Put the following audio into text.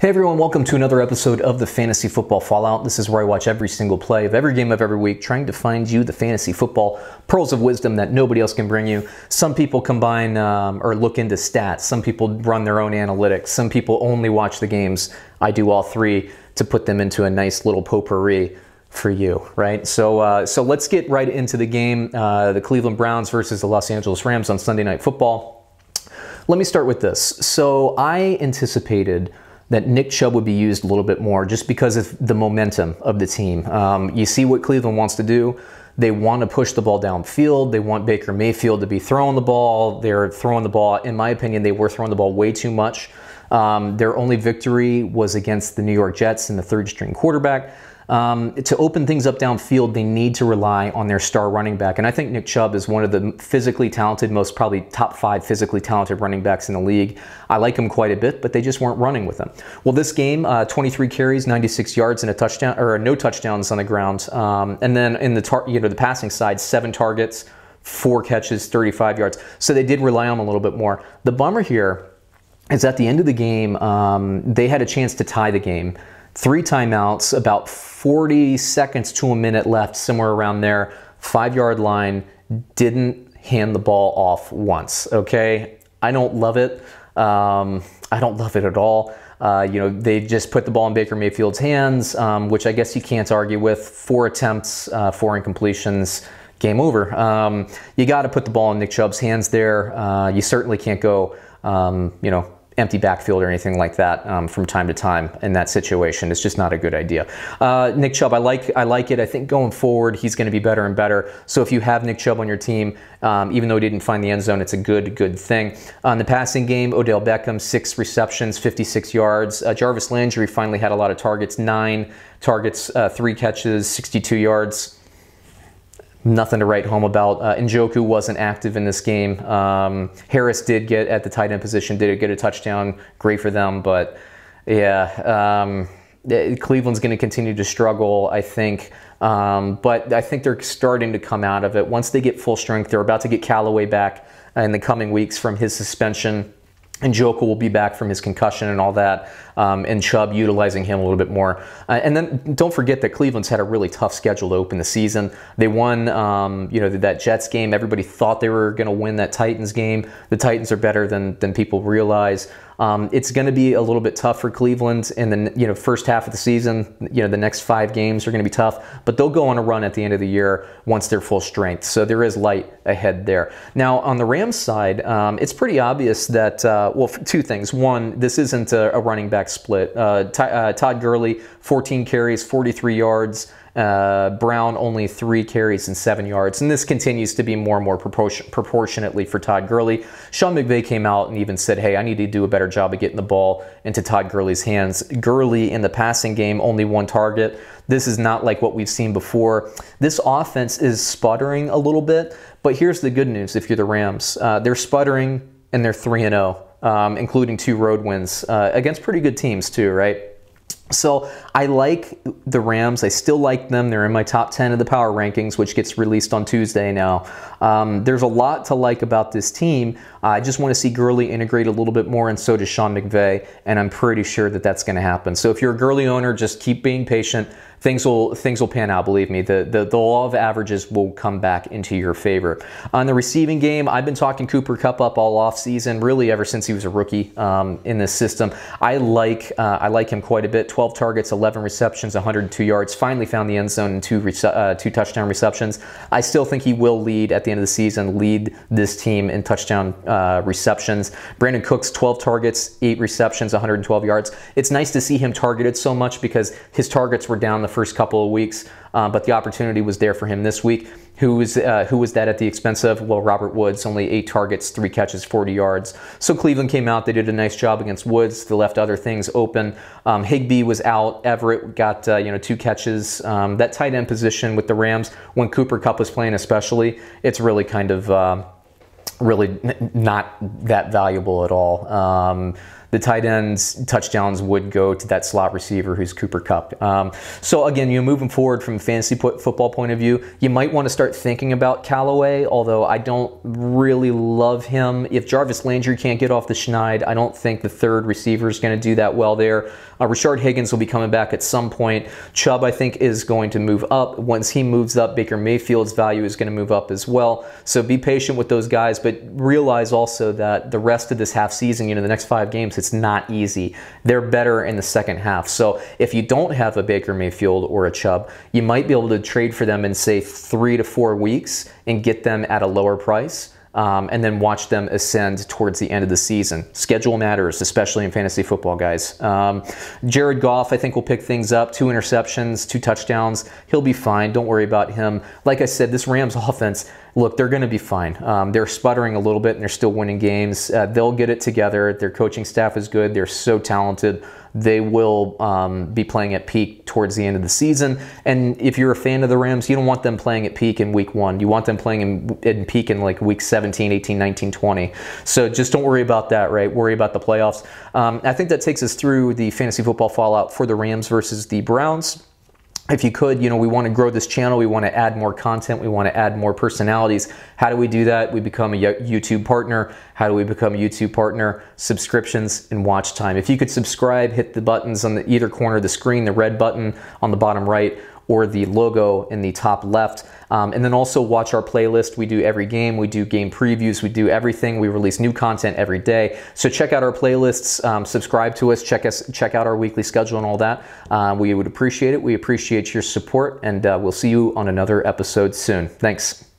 Hey everyone, welcome to another episode of the Fantasy Football Fallout. This is where I watch every single play of every game of every week, trying to find you the fantasy football pearls of wisdom that nobody else can bring you. Some people combine um, or look into stats, some people run their own analytics, some people only watch the games. I do all three to put them into a nice little potpourri for you, right? So, uh, so let's get right into the game uh, the Cleveland Browns versus the Los Angeles Rams on Sunday Night Football. Let me start with this. So, I anticipated that Nick Chubb would be used a little bit more just because of the momentum of the team. Um, you see what Cleveland wants to do. They want to push the ball downfield. They want Baker Mayfield to be throwing the ball. They're throwing the ball. In my opinion, they were throwing the ball way too much. Um, their only victory was against the New York Jets and the third string quarterback um, to open things up downfield, they need to rely on their star running back. And I think Nick Chubb is one of the physically talented, most probably top five physically talented running backs in the league. I like him quite a bit, but they just weren't running with him. Well, this game, uh, 23 carries, 96 yards, and a touchdown, or no touchdowns on the ground. Um, and then in the tar- you know the passing side, seven targets, four catches, 35 yards. So they did rely on him a little bit more. The bummer here is at the end of the game, um, they had a chance to tie the game three timeouts, about 40 seconds to a minute left, somewhere around there, five yard line, didn't hand the ball off once, okay? I don't love it. Um, I don't love it at all. Uh, you know, they just put the ball in Baker Mayfield's hands, um, which I guess you can't argue with. Four attempts, uh, four incompletions, game over. Um, you got to put the ball in Nick Chubb's hands there. Uh, you certainly can't go, um, you know, empty backfield or anything like that um, from time to time in that situation. It's just not a good idea. Uh, Nick Chubb, I like I like it. I think going forward, he's going to be better and better. So if you have Nick Chubb on your team, um, even though he didn't find the end zone, it's a good good thing. On the passing game, Odell Beckham six receptions, 56 yards. Uh, Jarvis Landry finally had a lot of targets, nine targets, uh, three catches, 62 yards nothing to write home about. Uh, Njoku wasn't active in this game. Um, Harris did get at the tight end position, did get a touchdown. Great for them, but yeah, um, eh, Cleveland's going to continue to struggle, I think. Um, but I think they're starting to come out of it. Once they get full strength, they're about to get Callaway back in the coming weeks from his suspension and Joka will be back from his concussion and all that, um, and Chubb utilizing him a little bit more. Uh, and then don't forget that Cleveland's had a really tough schedule to open the season. They won, um, you know, that Jets game. Everybody thought they were going to win that Titans game. The Titans are better than than people realize. Um, it's going to be a little bit tough for Cleveland in the you know first half of the season. You know the next five games are going to be tough, but they'll go on a run at the end of the year once they're full strength. So there is light ahead there. Now on the Rams side, um, it's pretty obvious that uh, well two things. One, this isn't a, a running back split. Uh, uh, Todd Gurley, 14 carries, 43 yards. Uh, Brown only three carries and seven yards, and this continues to be more and more proportion, proportionately for Todd Gurley. Sean McVay came out and even said, "Hey, I need to do a better job of getting the ball into Todd Gurley's hands." Gurley in the passing game only one target. This is not like what we've seen before. This offense is sputtering a little bit, but here's the good news: if you're the Rams, uh, they're sputtering and they're three and zero. Oh, um, including two road wins uh, against pretty good teams too, right? So I like the Rams. I still like them. They're in my top 10 of the power rankings, which gets released on Tuesday now. Um, there's a lot to like about this team. Uh, I just want to see Gurley integrate a little bit more, and so does Sean McVay, and I'm pretty sure that that's going to happen. So if you're a Gurley owner, just keep being patient things will things will pan out. Believe me, the, the the law of averages will come back into your favor. On the receiving game, I've been talking Cooper Cup up all off season, really ever since he was a rookie um, in this system. I like uh, I like him quite a bit. 12 targets, 11 receptions, 102 yards. Finally found the end zone and two uh, two touchdown receptions. I still think he will lead at the end of the season, lead this team in touchdown uh, receptions. Brandon Cooks, 12 targets, eight receptions, 112 yards. It's nice to see him targeted so much because his targets were down the first couple of weeks, uh, but the opportunity was there for him this week. Who was, uh, who was that at the expense of? Well, Robert Woods, only eight targets, three catches, 40 yards. So Cleveland came out. They did a nice job against Woods. They left other things open. Um, Higby was out. Everett got uh, you know two catches. Um, that tight end position with the Rams, when Cooper Cup was playing, especially, it's really kind of um, really not that valuable at all. Um, the tight end's touchdowns would go to that slot receiver who's Cooper Cup. Um, so again, you know, moving forward from fantasy football point of view, you might want to start thinking about Callaway, although I don't really love him. If Jarvis Landry can't get off the schneid, I don't think the third receiver is going to do that well there. Uh, Richard Higgins will be coming back at some point. Chubb, I think, is going to move up. Once he moves up, Baker Mayfield's value is going to move up as well. So be patient with those guys, but realize also that the rest of this half season, you know, the next five games, it's not easy. They're better in the second half. So if you don't have a Baker Mayfield or a Chubb, you might be able to trade for them in, say, three to four weeks and get them at a lower price um, and then watch them ascend towards the end of the season. Schedule matters, especially in fantasy football, guys. Um, Jared Goff, I think, will pick things up. Two interceptions, two touchdowns. He'll be fine. Don't worry about him. Like I said, this Rams offense, look, they're going to be fine. Um, they're sputtering a little bit, and they're still winning games. Uh, they'll get it together. Their coaching staff is good. They're so talented. They will um, be playing at peak towards the end of the season. And if you're a fan of the Rams, you don't want them playing at peak in week one. You want them playing in, in peak in like week 17, 18, 19, 20. So just don't worry about that, right? Worry about the playoffs. Um, I think that takes us through the fantasy football fallout for the Rams versus the Browns if you could, you know, we want to grow this channel, we want to add more content, we want to add more personalities. How do we do that? We become a YouTube partner. How do we become a YouTube partner? Subscriptions and watch time. If you could subscribe, hit the buttons on the either corner of the screen, the red button on the bottom right, or the logo in the top left. Um, and then also watch our playlist. We do every game, we do game previews, we do everything. We release new content every day. So check out our playlists, um, subscribe to us, check us, check out our weekly schedule and all that. Uh, we would appreciate it. We appreciate your support, and uh, we'll see you on another episode soon. Thanks.